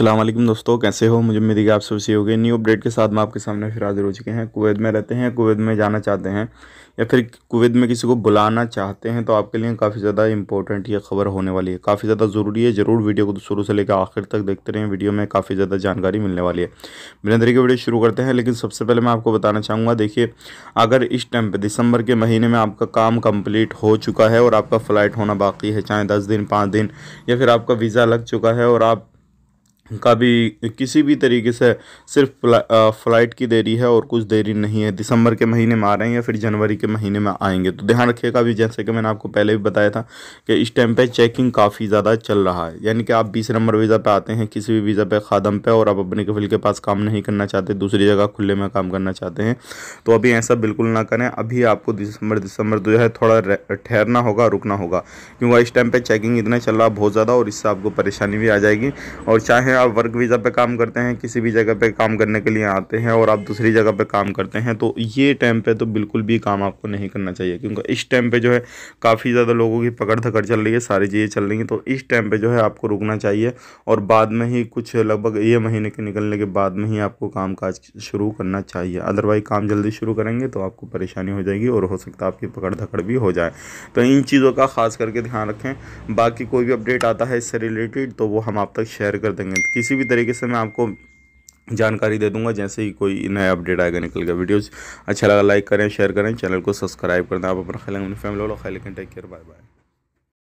अल्लाम दोस्तों कैसे हो मुझे उम्मीद आप सब सही हो गए न्यू अपडेट के साथ में आपके सामने फिर हाजिर हो चुके हैं कुवैत में रहते हैं कुवैत में जाना चाहते हैं या फिर कुवैत में किसी को बुलाना चाहते हैं तो आपके लिए काफ़ी ज़्यादा इंपॉर्टेंट ये खबर होने वाली है काफ़ी ज़्यादा ज़रूरी है ज़रूर वीडियो को तो शुरू से लेकर आखिर तक देखते रहें वीडियो में काफ़ी ज़्यादा जानकारी मिलने वाली है बिना तरीके वीडियो शुरू करते हैं लेकिन सबसे पहले मैं आपको बताना चाहूँगा देखिए अगर इस टाइम पर दिसंबर के महीने में आपका काम कम्प्लीट हो चुका है और आपका फ़्लाइट होना बाकी है चाहे दस दिन पाँच दिन या फिर आपका वीज़ा लग चुका है और आप का भी किसी भी तरीके से सिर्फ फ्ला, आ, फ्लाइट की देरी है और कुछ देरी नहीं है दिसंबर के महीने में आ रहे हैं या फिर जनवरी के महीने में आएंगे तो ध्यान रखिएगा अभी जैसे कि मैंने आपको पहले भी बताया था कि इस टाइम पे चेकिंग काफ़ी ज़्यादा चल रहा है यानी कि आप बीस नंबर वीज़ा पे आते हैं किसी भी वीज़ा पे खादम पर और आप अपने कफिल के पास काम नहीं करना चाहते दूसरी जगह खुले में काम करना चाहते हैं तो अभी ऐसा बिल्कुल ना करें अभी आपको दिसंबर दिसंबर तो जो है थोड़ा ठहरना होगा रुकना होगा क्योंकि इस टाइम पर चेकिंग इतना चल रहा बहुत ज़्यादा और इससे आपको परेशानी भी आ जाएगी और चाहे आप वर्क वीज़ा पे काम करते हैं किसी भी जगह पे काम करने के लिए आते हैं और आप दूसरी जगह पे काम करते हैं तो ये टाइम पे तो बिल्कुल भी काम आपको नहीं करना चाहिए क्योंकि इस टाइम पे जो है काफ़ी ज़्यादा लोगों की पकड़ धकड़ चल रही है सारी चीज़ें चल रही हैं तो इस टाइम पर जो है आपको रुकना चाहिए और बाद में ही कुछ लगभग ये महीने के निकलने के बाद में ही आपको काम काज शुरू करना चाहिए अदरवाइज काम जल्दी शुरू करेंगे तो आपको परेशानी हो जाएगी और हो सकता है आपकी पकड़ धकड़ भी हो जाए तो इन चीज़ों का खास करके ध्यान रखें बाकी कोई भी अपडेट आता है इससे रिलेटेड तो वो हम आप तक शेयर कर देंगे किसी भी तरीके से मैं आपको जानकारी दे दूंगा जैसे ही कोई नया अपडेट आएगा निकल गया वीडियोज़ अच्छा लगा लाइक करें शेयर करें चैनल को सब्सक्राइब कर दें आप अपना ख्याल फैमिली वालों ख्याल टेक केयर बाय बाय